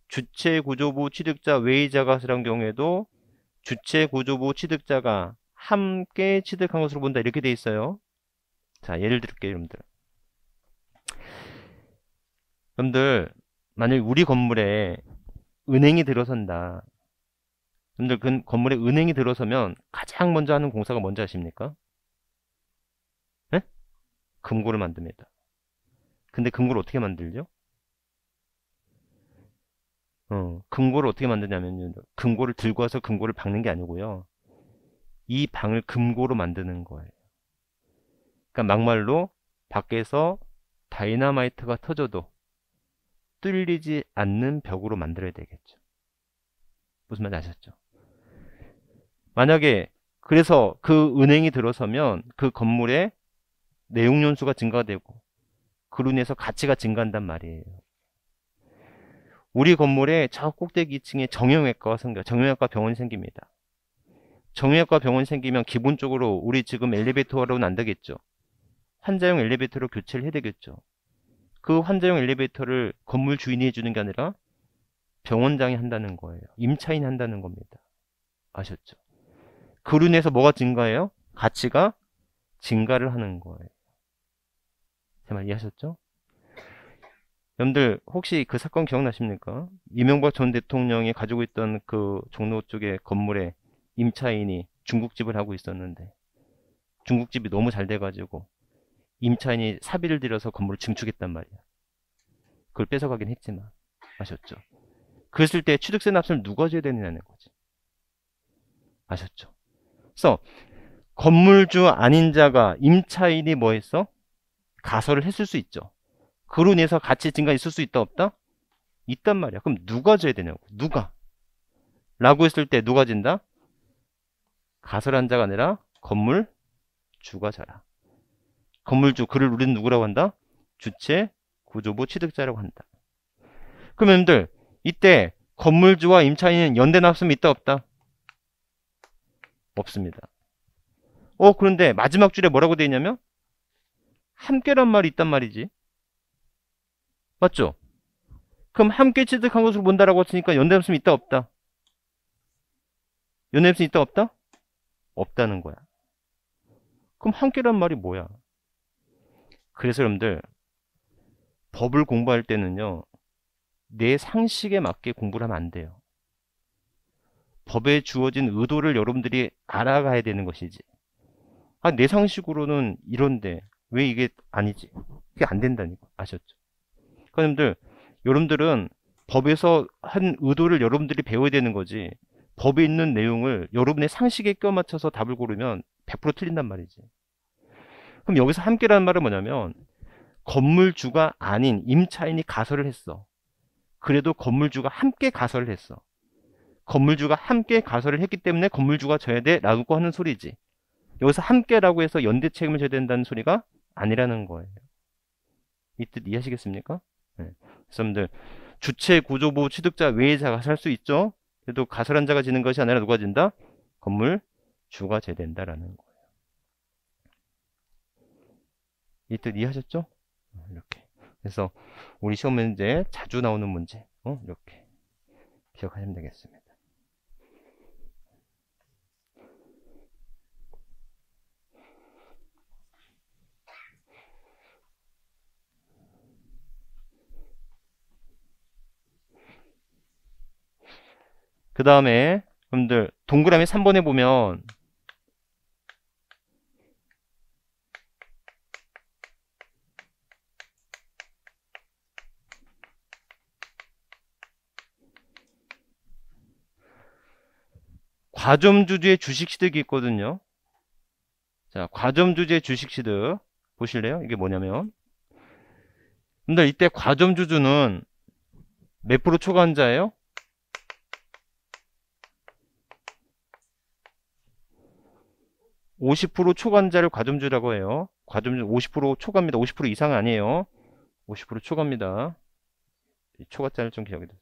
주체 구조부 취득자 외의 자가세란 경우에도 주체 구조부 취득자가 함께 취득한 것으로 본다 이렇게 돼 있어요. 자 예를 들게요 여러분들. 여러분들 만약 우리 건물에 은행이 들어선다. 여러분들 그 건물에 은행이 들어서면 가장 먼저 하는 공사가 뭔지 아십니까? 금고를 만듭니다. 근데 금고를 어떻게 만들죠? 어, 금고를 어떻게 만드냐면요. 금고를 들고 와서 금고를 박는 게 아니고요. 이 방을 금고로 만드는 거예요. 그러니까 막말로 밖에서 다이너마이트가 터져도 뚫리지 않는 벽으로 만들어야 되겠죠. 무슨 말인지 아셨죠? 만약에 그래서 그 은행이 들어서면 그 건물에 내용 연수가 증가되고 그로 인해서 가치가 증가한단 말이에요. 우리 건물의 저 꼭대기 층에 정형외과가 생겨 정형외과 병원이 생깁니다. 정형외과 병원이 생기면 기본적으로 우리 지금 엘리베이터로는 안 되겠죠. 환자용 엘리베이터로 교체를 해야 되겠죠. 그 환자용 엘리베이터를 건물 주인이 해주는 게 아니라 병원장이 한다는 거예요. 임차인이 한다는 겁니다. 아셨죠? 그로 인해서 뭐가 증가해요? 가치가 증가를 하는 거예요. 제말 이해하셨죠? 여러분들 혹시 그 사건 기억나십니까? 이명박 전 대통령이 가지고 있던 그 종로 쪽의 건물에 임차인이 중국집을 하고 있었는데 중국집이 너무 잘 돼가지고 임차인이 사비를 들여서 건물을 증축했단 말이야. 그걸 뺏어가긴 했지만 아셨죠? 그랬을 때 취득세 납세를 누가 줘야 되느냐는 거지. 아셨죠? 그래서 건물주 아닌 자가 임차인이 뭐 했어? 가설을 했을 수 있죠. 그로 인해서 가치 증가 있을 수 있다 없다? 있단 말이야. 그럼 누가 져야 되냐고. 누가? 라고 했을 때 누가 진다? 가설한 자가 아니라 건물 주가 져라. 건물주 그를 우리는 누구라고 한다? 주체 구조부 취득자라고 한다. 그럼 여러분들 이때 건물주와 임차인은 연대 납습이 있다 없다? 없습니다. 어 그런데 마지막 줄에 뭐라고 되어 있냐면 함께란 말이 있단 말이지. 맞죠? 그럼 함께 취득한 것으로 본다라고 했으니까 연대함수는 있다 없다. 연대함수는 있다 없다? 없다는 거야. 그럼 함께란 말이 뭐야? 그래서 여러분들 법을 공부할 때는요. 내 상식에 맞게 공부를 하면 안 돼요. 법에 주어진 의도를 여러분들이 알아가야 되는 것이지. 아, 내 상식으로는 이런데 왜 이게 아니지? 그게 안 된다니까. 아셨죠? 여러분들, 여러분들은 법에서 한 의도를 여러분들이 배워야 되는 거지. 법에 있는 내용을 여러분의 상식에 껴맞춰서 답을 고르면 100% 틀린단 말이지. 그럼 여기서 함께라는 말은 뭐냐면 건물주가 아닌 임차인이 가설을 했어. 그래도 건물주가 함께 가설을 했어. 건물주가 함께 가설을 했기 때문에 건물주가 져야 돼라고 하는 소리지. 여기서 함께라고 해서 연대 책임을 져야 된다는 소리가 아니라는 거예요. 이 뜻 이해하시겠습니까? 네. 여러분들 주체 구조 보 취득자 외의 자가 살 수 있죠. 그래도 가설한 자가 지는 것이 아니라 누가 진다? 건물 주가 제된다라는 거예요. 이 뜻 이해하셨죠? 어, 이렇게. 그래서 우리 시험 문제 자주 나오는 문제, 어? 이렇게 기억하시면 되겠습니다. 그 다음에 여러분들 동그라미 3번에 보면 과점주주의 주식취득이 있거든요. 자, 과점주주의 주식취득 보실래요? 이게 뭐냐면 근데 이때 과점주주는 몇 프로 초과한자예요? 50% 초과한자를 과점주라고 해요. 과점주 50% 초과입니다. 50% 이상 아니에요. 50% 초과입니다. 초과자를 좀 기억해 주세요.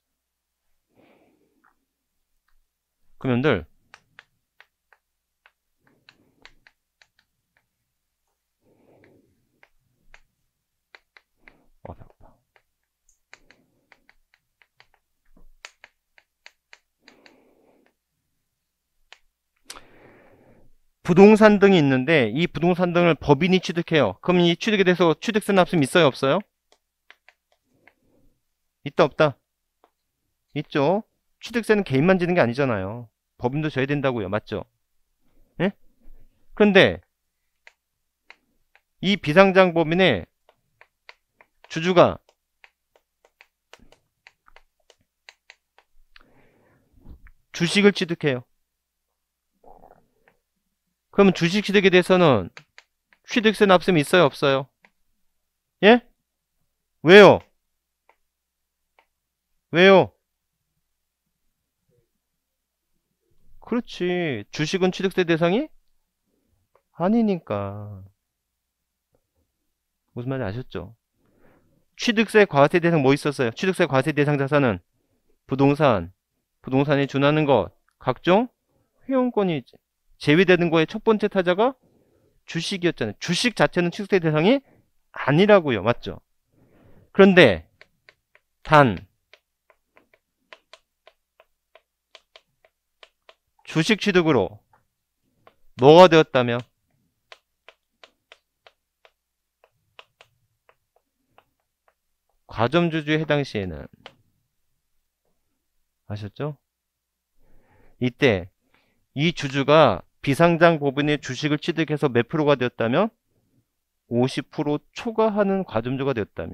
그러면들 부동산 등이 있는데 이 부동산 등을 법인이 취득해요. 그럼 이 취득에 대해서 취득세 납품 있어요 없어요? 있다 없다? 있죠. 취득세는 개인만 지는 게 아니잖아요. 법인도 져야 된다고요. 맞죠? 예? 그런데 이 비상장 법인의 주주가 주식을 취득해요. 그러면 주식취득에 대해서는 취득세 납세이 있어요 없어요? 예? 왜요? 왜요? 그렇지 주식은 취득세 대상이 아니니까 무슨 말인지 아셨죠? 취득세 과세 대상 뭐 있었어요? 취득세 과세 대상 자산은 부동산, 부동산에 준하는 것, 각종 회원권이 지 제외되는 거의 첫 번째 타자가 주식이었잖아요. 주식 자체는 취득세 대상이 아니라고요. 맞죠? 그런데 단 주식 취득으로 뭐가 되었다며 과점주주의 해당 시에는 아셨죠? 이때 이 주주가 비상장 법인의 주식을 취득해서 몇 프로가 되었다면 50% 초과하는 과점주가 되었다면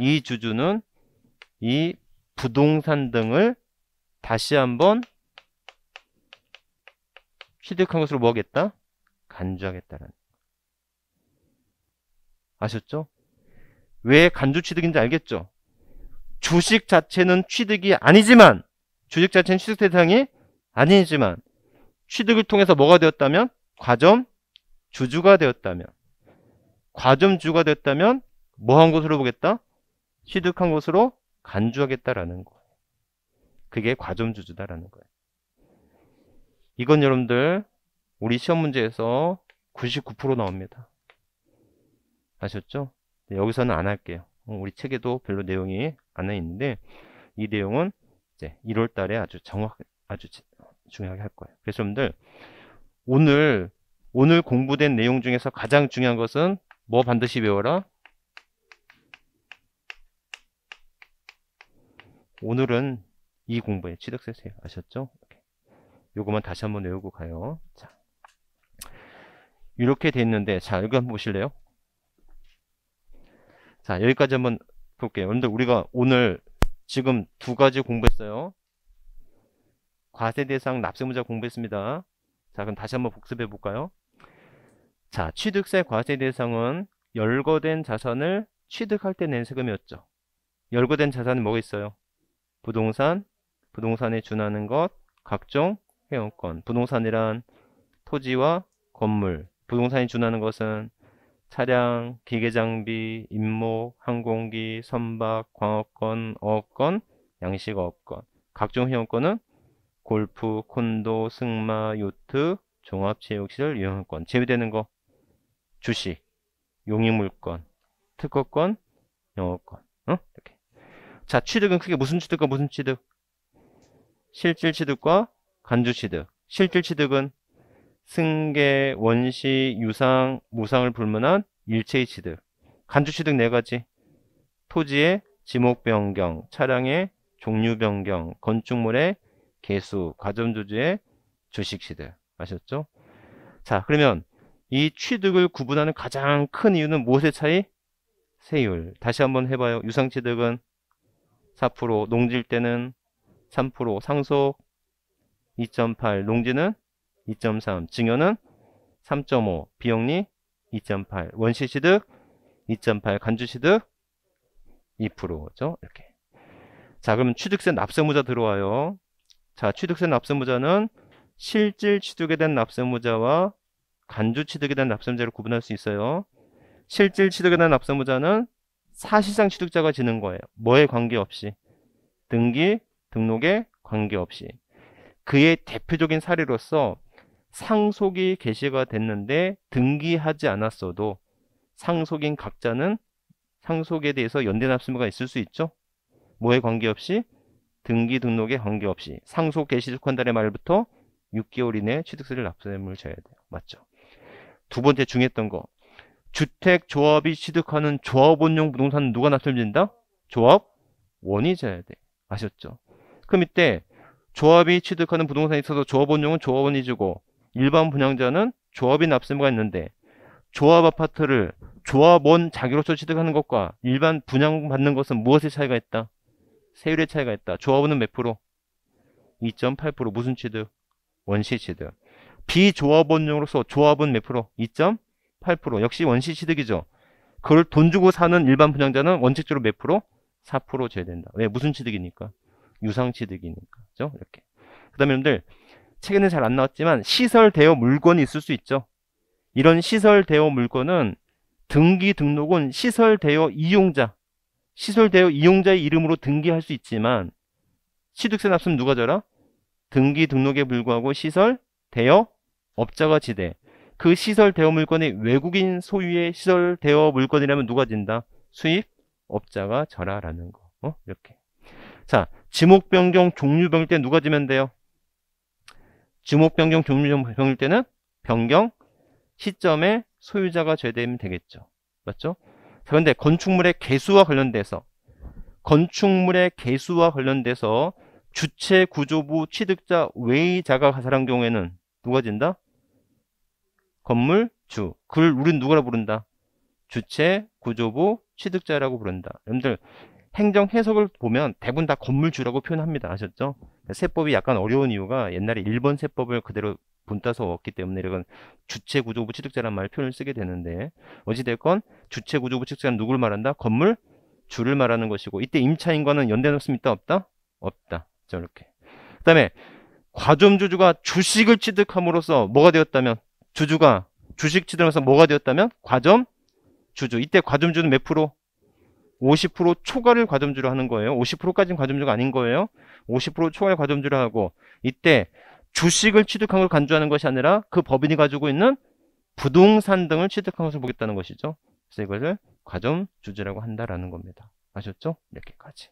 이 주주는 이 부동산 등을 다시 한번 취득한 것으로 뭐하겠다? 간주하겠다라는 아셨죠? 왜 간주 취득인지 알겠죠? 주식 자체는 취득이 아니지만 주식 자체는 취득 대상이 아니지만 취득을 통해서 뭐가 되었다면 과점 주주가 되었다면 과점 주가 됐다면 뭐한 것으로 보겠다? 취득한 것으로 간주하겠다라는 거예요. 그게 과점 주주다라는 거예요. 이건 여러분들 우리 시험 문제에서 99% 나옵니다. 아셨죠? 네, 여기서는 안 할게요. 어, 우리 책에도 별로 내용이 안해 있는데 이 내용은 이제 1월 달에 아주 정확 아주 중요하게 할 거예요. 그래서 여러분들 오늘 오늘 공부된 내용 중에서 가장 중요한 것은 뭐 반드시 배워라? 오늘은 이 공부에 취득세요 세 아셨죠? 요거만 다시 한번 외우고 가요. 자. 이렇게 돼 있는데 자, 여기 한번 보실래요? 자, 여기까지 한번 볼게요. 그런데 우리가 오늘 지금 두 가지 공부했어요. 과세 대상 납세 문제 공부했습니다. 자 그럼 다시 한번 복습해 볼까요? 자 취득세 과세 대상은 열거된 자산을 취득할 때 낸 세금이었죠. 열거된 자산은 뭐가 있어요? 부동산, 부동산에 준하는 것, 각종 회원권. 부동산이란 토지와 건물. 부동산에 준하는 것은 차량, 기계장비, 임목, 항공기, 선박, 광어권, 어업권, 양식어업권. 각종 회원권은 골프, 콘도, 승마, 요트, 종합체육시설 이용권 제외되는 거 주식, 용익물권, 특허권, 영어권 어? 이렇게 자 취득은 크게 무슨 취득과 무슨 취득? 실질 취득과 간주 취득 실질 취득은 승계, 원시, 유상, 무상을 불문한 일체의 취득 간주 취득 네 가지 토지의 지목 변경, 차량의 종류 변경, 건축물의 개수, 가전주주의 주식시대. 아셨죠? 자, 그러면 이 취득을 구분하는 가장 큰 이유는 무엇의 차이? 세율. 다시 한번 해봐요. 유상취득은 4%, 농지일 때는 3%, 상속 2.8, 농지는 2.3, 증여는 3.5, 비영리 2.8, 원시취득 2.8, 간주취득 2%죠. 이렇게. 자, 그러면 취득세 납세무자 들어와요. 자, 취득세 납세무자는 실질 취득에 대한 납세무자와 간주 취득에 대한 납세무자를 구분할 수 있어요. 실질 취득에 대한 납세무자는 사실상 취득자가 지는 거예요. 뭐에 관계없이. 등기, 등록에 관계없이. 그의 대표적인 사례로서 상속이 개시가 됐는데 등기하지 않았어도 상속인 각자는 상속에 대해서 연대납세무가 있을 수 있죠. 뭐에 관계없이 등기 등록에 관계없이 상속 개시 직한 달의 말부터 6개월 이내 에 취득세를 납세물을 져야 돼요. 맞죠? 두 번째 중요했던 거. 주택 조합이 취득하는 조합원용 부동산은 누가 납세를 진다? 조합원이 져야 돼. 아셨죠? 그럼 이때 조합이 취득하는 부동산이 있어서 조합원용은 조합원이 주고 일반 분양자는 조합이 납세무가 있는데 조합 아파트를 조합원 자기로서 취득하는 것과 일반 분양받는 것은 무엇의 차이가 있다? 세율의 차이가 있다. 조합원은 몇 프로? 2.8% 무슨 취득? 원시 취득. 비조합원용으로서 조합은 몇 프로? 2.8% 역시 원시 취득이죠. 그걸 돈 주고 사는 일반 분양자는 원칙적으로 몇 프로? 4% 줘야 된다. 왜? 무슨 취득이니까? 유상 취득이니까. 그죠? 이렇게. 그 다음에 여러분들, 책에는 잘안 나왔지만, 시설 대여 물건이 있을 수 있죠. 이런 시설 대여 물건은 등기 등록은 시설 대여 이용자, 시설되어 이용자의 이름으로 등기할 수 있지만 취득세 납세는 누가 져라? 등기 등록에 불구하고 시설 대여 업자가 지대 그 시설 대여 물건이 외국인 소유의 시설 대여 물건이라면 누가 진다? 수입 업자가 져라라는 거 어? 이렇게 자 지목 변경 종류 변경 때 누가 지면 돼요? 주목 변경 종류 변경일 때는 변경 시점에 소유자가 죄되면 되겠죠 맞죠? 그런데 건축물의 개수와 관련돼서 건축물의 개수와 관련돼서 주체 구조부 취득자 외의 자가 가 사람 경우에는 누가 진다? 건물 주. 그걸 우는 누구라 부른다? 주체 구조부 취득자라고 부른다. 여러분들 행정 해석을 보면 대부분 다 건물주라고 표현합니다. 아셨죠? 세법이 약간 어려운 이유가 옛날에 일본 세법을 그대로 분따서 왔기 때문에 이건 주체 구조부 취득자란 말 표현을 쓰게 되는데 어찌됐건 주체 구조부 취득자는 누굴 말한다? 건물 주를 말하는 것이고 이때 임차인과는 연대 없음 있다 없다? 없다. 저렇게. 그다음에 과점주주가 주식을 취득함으로써 뭐가 되었다면 주주가 주식 취득하면서 뭐가 되었다면 과점 주주. 이때 과점주는 몇 프로? 50% 초과를 과점주로 하는 거예요. 50%까지는 과점주가 아닌 거예요. 50% 초과를 과점주로 하고 이때 주식을 취득한 걸 간주하는 것이 아니라 그 법인이 가지고 있는 부동산 등을 취득한 것을 보겠다는 것이죠. 그래서 이것을 과점 주주라고 한다라는 겁니다. 아셨죠? 이렇게까지.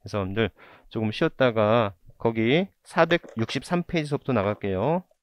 그래서 여러분들 조금 쉬었다가 거기 463페이지서부터 나갈게요.